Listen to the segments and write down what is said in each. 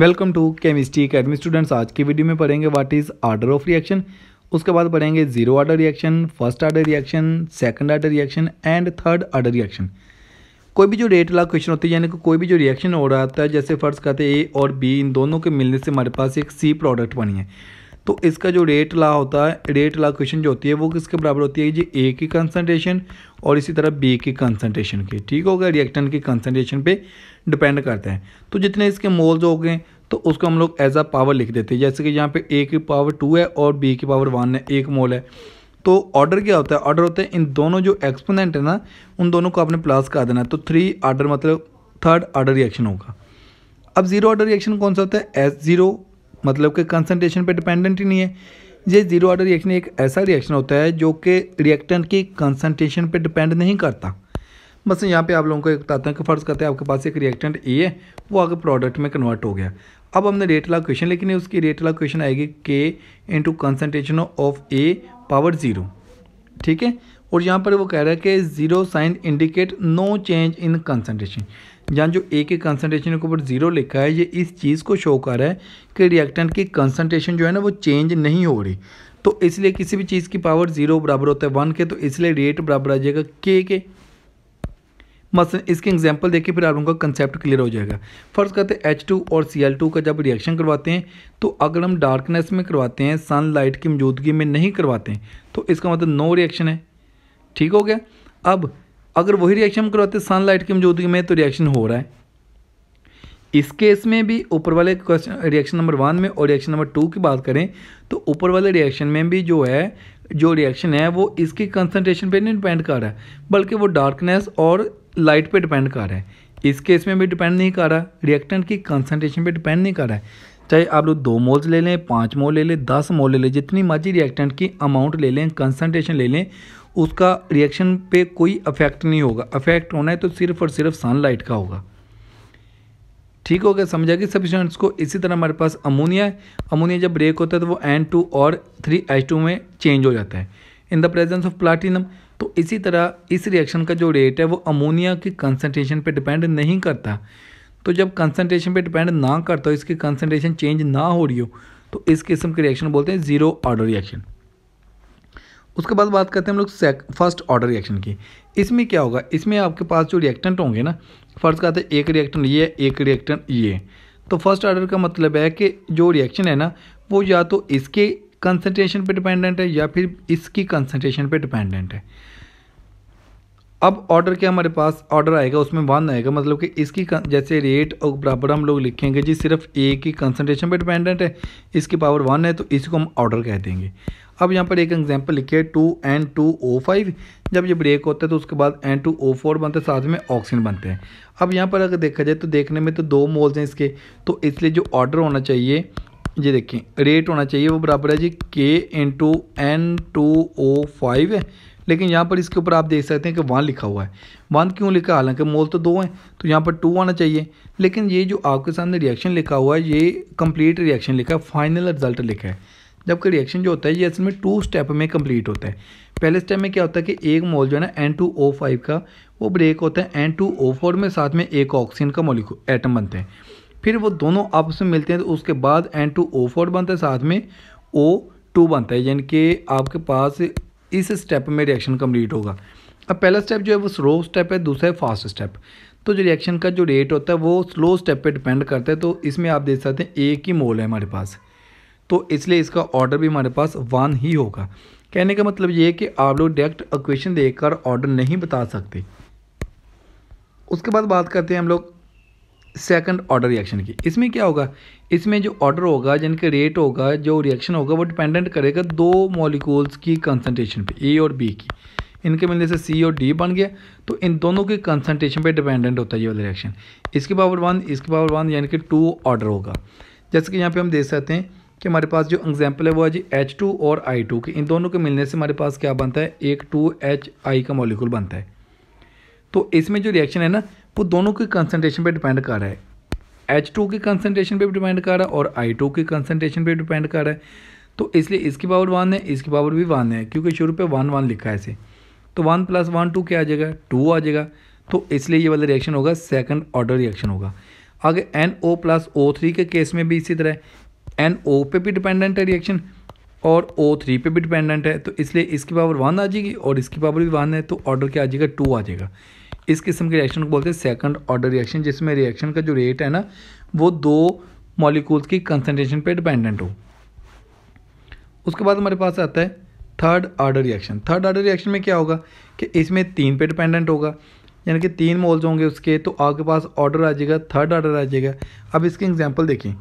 welcome to chemistry academy students आज की video में पढ़ेंगे what is order of reaction उसके बाद पढ़ेंगे zero order reaction first order reaction second order reaction and third order reaction कोई भी जो रेट वाला क्वेश्चन होती है यानी कि कोई भी जो रिएक्शन हो रहा था जैसे फर्स्ट कहते हैं ए और बी इन दोनों के मिलने से हमारे पास एक सी प्रोडक्ट बनी है तो इसका जो रेट ला होता है रेट ला क्वेश्चन जो होती है वो किसके बराबर होती है जी ए की कंसनट्रेशन और इसी तरह बी की कंसनट्रेशन की ठीक हो गया रिएक्टेंट की कंसनट्रेशन पे डिपेंड करता है तो जितने इसके मोल्स हो गए तो उसको हम लोग एज आ पावर लिख देते हैं जैसे कि यहाँ पे ए की पावर टू है और बी की पावर वन है एक मोल है तो ऑर्डर क्या होता है ऑर्डर होता है इन दोनों जो एक्सपोनेंट है ना उन दोनों को आपने प्लस कर देना है तो थ्री ऑर्डर मतलब थर्ड ऑर्डर रिएक्शन होगा अब जीरो ऑर्डर रिएक्शन कौन सा होता है एस जीरो मतलब कि कंसनट्रेशन पर डिपेंडेंट ही नहीं है ये ज़ीरो ऑर्डर रिएक्शन एक ऐसा रिएक्शन होता है जो कि रिएक्टेंट की कंसनट्रेशन पर डिपेंड नहीं करता बस यहाँ पे आप लोगों को एक बताते हैं कि फ़र्ज़ करते हैं आपके पास एक रिएक्टेंट ए है वो आगे प्रोडक्ट में कन्वर्ट हो गया अब हमने रेट ला क्वेश्चन लेकिन उसकी रेट ला क्वेश्चन आएगी के into concentration of A power zero ठीक है और यहाँ पर वो कह रहा है कि zero sign indicate no change in concentration यहाँ जो ए के कंसनट्रेशन के ऊपर ज़ीरो लिखा है ये इस चीज़ को शो कर रहा है कि रिएक्टेंट की कंसनट्रेशन जो है ना वो चेंज नहीं हो रही तो इसलिए किसी भी चीज़ की पावर ज़ीरो बराबर होता है वन के तो इसलिए रेट बराबर आ जाएगा के के मसलन इसकी एग्जाम्पल देखिए फिर आप लोगों का कंसेप्ट क्लियर हो जाएगा फर्स्ट करते हैं एच टू और सी एल टू का जब रिएक्शन करवाते हैं तो अगर हम डार्कनेस में करवाते हैं सनलाइट की मौजूदगी में नहीं करवाते हैं तो इसका मतलब नो रिएक्शन है ठीक हो गया अब अगर वही रिएक्शन करवाते सनलाइट की मौजूदगी में तो रिएक्शन हो रहा है इस केस में भी ऊपर वाले क्वेश्चन रिएक्शन नंबर वन में और रिएक्शन नंबर टू की बात करें तो ऊपर वाले रिएक्शन में भी जो है जो रिएक्शन है वो इसकी कंसनट्रेशन पे नहीं डिपेंड कर रहा है बल्कि वो डार्कनेस और लाइट पे डिपेंड कर रहा है इस केस में भी डिपेंड नहीं कर रहा रिएक्टेंट की कंसनट्रेशन पर डिपेंड नहीं कर रहा है चाहे आप लोग दो मोल्स ले लें पाँच मोल ले लें दस मोल ले लें जितनी मर्जी रिएक्टेंट की अमाउंट ले लें कंसनट्रेशन ले लें उसका रिएक्शन पे कोई अफेक्ट नहीं होगा अफेक्ट होना है तो सिर्फ और सिर्फ सनलाइट का होगा ठीक हो गया समझा कि सफिशेंट्स स्टूडेंट्स को इसी तरह हमारे पास अमोनिया है अमोनिया जब ब्रेक होता है तो वो एन टू और थ्री एच टू में चेंज हो जाता है in the presence of platinum तो इसी तरह इस रिएक्शन का जो रेट है वो अमोनिया की कंसनट्रेशन पर डिपेंड नहीं करता तो जब कंसनट्रेशन पर डिपेंड ना करता हो इसकी कंसनट्रेशन चेंज ना हो रही हो तो इस किस्म के रिएक्शन बोलते हैं ज़ीरो ऑर्डर रिएक्शन उसके बाद बात करते हैं हम लोग फर्स्ट ऑर्डर रिएक्शन की इसमें क्या होगा इसमें आपके पास जो रिएक्टेंट होंगे ना फर्स्ट कहते हैं एक रिएक्टेंट ये एक रिएक्टेंट ये तो फर्स्ट ऑर्डर का मतलब है कि जो रिएक्शन है ना वो या तो इसके कंसनट्रेशन पे डिपेंडेंट है या फिर इसकी कंसनट्रेशन पे डिपेंडेंट है अब ऑर्डर क्या हमारे पास ऑर्डर आएगा उसमें वन आएगा मतलब कि इसकी जैसे रेट और बराबर हम लोग लिखेंगे जी सिर्फ ए की कंसनट्रेशन पे डिपेंडेंट है इसकी पावर वन है तो इसको हम ऑर्डर कह देंगे अब यहाँ पर एक एग्जाम्पल लिखिए two N two O five जब ये ब्रेक होता है तो उसके बाद एन टू ओ फोर बनते हैं साथ में ऑक्सीजन बनते हैं अब यहाँ पर अगर देखा जाए तो देखने में तो दो मोल्स हैं इसके तो इसलिए जो ऑर्डर होना चाहिए ये देखें रेट होना चाहिए वो बराबर है जी के two N two O five है लेकिन यहाँ पर इसके ऊपर आप देख सकते हैं कि वन लिखा हुआ है वन क्यों लिखा हालांकि मोल तो दो हैं तो यहाँ पर टू आना चाहिए लेकिन ये जो आपके सामने रिएक्शन लिखा हुआ है ये कंप्लीट रिएक्शन लिखा है फाइनल रिजल्ट लिखा है जबकि रिएक्शन जो होता है ये असल में टू स्टेप में कंप्लीट होता है पहले स्टेप में क्या होता है कि एक मोल जो है ना एन टू ओ फाइव का वो ब्रेक होता है एन टू ओ फोर में साथ में एक ऑक्सीजन का मोलिक एटम बनते हैं फिर वो दोनों आपस में मिलते हैं तो उसके बाद एन टू ओ फोर बनता है साथ में ओ टू बनता है यानी कि आपके पास इस स्टेप में रिएक्शन कम्प्लीट होगा अब पहला स्टेप जो है वो स्लो स्टेप है दूसरा है फास्ट स्टेप तो जो रिएक्शन का जो रेट होता है वो स्लो स्टेप पर डिपेंड करता है तो इसमें आप देख सकते हैं एक ही मोल है हमारे पास तो इसलिए इसका ऑर्डर भी हमारे पास वन ही होगा कहने का मतलब ये है कि आप लोग डायरेक्ट इक्वेशन देखकर ऑर्डर नहीं बता सकते उसके बाद बात करते हैं हम लोग सेकंड ऑर्डर रिएक्शन की इसमें क्या होगा इसमें जो ऑर्डर होगा जिनके रेट होगा जो रिएक्शन होगा वो डिपेंडेंट करेगा दो मॉलिक्यूल्स की कंसनट्रेशन पे ए और बी की इनके मिलने से सी और डी बन गया तो इन दोनों के कंसनट्रेशन पे डिपेंडेंट होता है ये वाला रिएक्शन इसके पावर वन इसके पावर वन यानी कि टू ऑर्डर होगा जैसे कि यहाँ पे हम देख सकते हैं कि हमारे पास जो एग्जाम्पल है वो है जी एच टू और आई टू के इन दोनों के मिलने से हमारे पास क्या बनता है एक टू एच आई का मॉलिक्यूल बनता है तो इसमें जो रिएक्शन है ना वो दोनों की कंसनट्रेशन पर डिपेंड कर रहा है एच टू की कंसनट्रेशन पर डिपेंड कर रहा है और आई टू की कंसनट्रेशन पर डिपेंड कर रहा है तो इसलिए इसकी पावर वन है इसकी पावर भी वन है क्योंकि शुरू पर वन वन लिखा है इसे तो वन प्लस वन टू क्या आ जाएगा टू आ जाएगा तो इसलिए ये वाला रिएक्शन होगा सेकंड ऑर्डर रिएक्शन होगा आगे N O plus O three के केस में भी इसी तरह एन ओ पे भी डिपेंडेंट है रिएक्शन और ओ थ्री पे भी डिपेंडेंट है तो इसलिए इसकी पावर वन आ जाएगी और इसकी पावर भी वन है तो ऑर्डर क्या आ जाएगा टू आ जाएगा इस किस्म के रिएक्शन को बोलते हैं सेकंड ऑर्डर रिएक्शन जिसमें रिएक्शन का जो रेट है ना वो दो मॉलिक्यूल्स की कंसनट्रेशन पर डिपेंडेंट हो उसके बाद हमारे पास आता है third order reaction third order reaction में क्या होगा कि इसमें तीन पे डिपेंडेंट होगा यानी कि तीन मोल्स होंगे उसके तो आपके पास ऑर्डर आ जाएगा थर्ड ऑर्डर आ जाएगा अब इसकी एग्जाम्पल देखें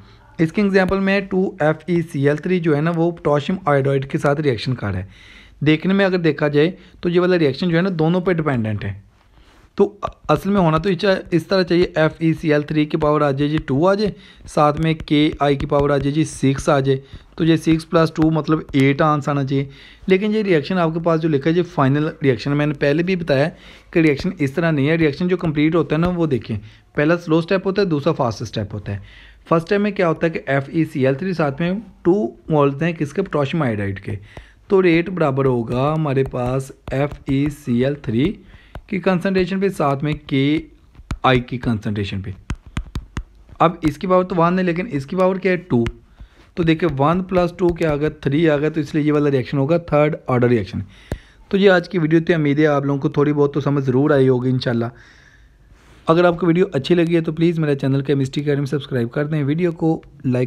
इसके एग्जाम्पल में two F E C L three जो है ना वो पोटाशियम आयोडाइड के साथ रिएक्शन कर है देखने में अगर देखा जाए तो ये वाला रिएक्शन जो है ना दोनों पे डिपेंडेंट है तो असल में होना तो इस तरह चाहिए F E C L three की पावर आ जाए जी टू आ जाए साथ में के आई की पावर आ जाए जी सिक्स आ जाए तो ये सिक्स प्लस टू मतलब एट आंसर आना चाहिए लेकिन ये रिएक्शन आपके पास जो लिखा है ये फाइनल रिएक्शन मैंने पहले भी बताया कि रिएक्शन इस तरह नहीं है रिएक्शन जो कंप्लीट होता है ना वो देखें पहला स्लो स्टेप होता है दूसरा फास्ट स्टेप होता है फर्स्ट टाइम में क्या होता है कि F E C L three साथ में टू मोल्स हैं किसके पोटाशियम आयोडाइड के तो रेट बराबर होगा हमारे पास F E C L three की कंसनट्रेशन पे साथ में के आई की कंसनट्रेशन पे अब इसकी पावर तो वन है लेकिन इसकी पावर क्या है टू तो देखिए वन प्लस टू क्या आ गया थ्री आ गया तो इसलिए ये वाला रिएक्शन होगा थर्ड ऑर्डर रिएक्शन तो ये आज की वीडियो थी उम्मीद है आप लोगों को थोड़ी बहुत तो समझ ज़रूर आई होगी इंशाल्लाह अगर आपको वीडियो अच्छी लगी है तो प्लीज़ मेरा चैनल केमिस्ट्री अकेडमी सब्सक्राइब कर दें वीडियो को लाइक